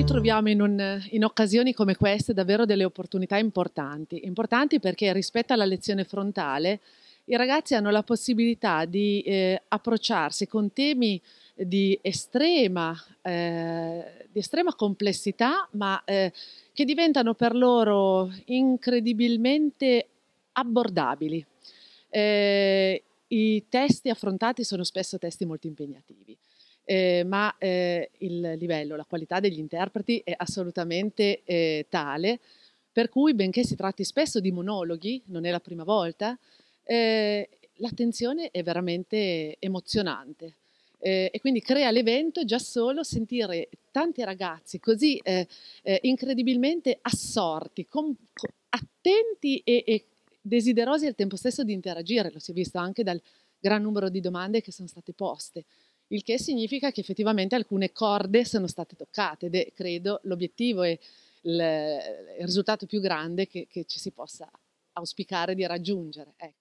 noi troviamo in, un, in, occasioni come queste davvero delle opportunità importanti, importanti perché rispetto alla lezione frontale i ragazzi hanno la possibilità di eh, approcciarsi con temi di estrema, eh, di estrema complessità, ma eh, che diventano per loro incredibilmente abbordabili. Eh, I testi affrontati sono spesso testi molto impegnativi eh, ma eh, il livello, la qualità degli interpreti è assolutamente eh, tale, per cui benché si tratti spesso di monologhi, non è la prima volta, eh, l'attenzione è veramente emozionante. Eh, e quindi crea l'evento già solo sentire tanti ragazzi così eh, eh, incredibilmente assorti, com, attenti e, e, desiderosi al tempo stesso di interagire, lo si è visto anche dal gran numero di domande che sono state poste il che significa che effettivamente alcune corde sono state toccate ed è, credo, l'obiettivo e il, risultato più grande che, che, ci si possa auspicare di raggiungere. Ecco.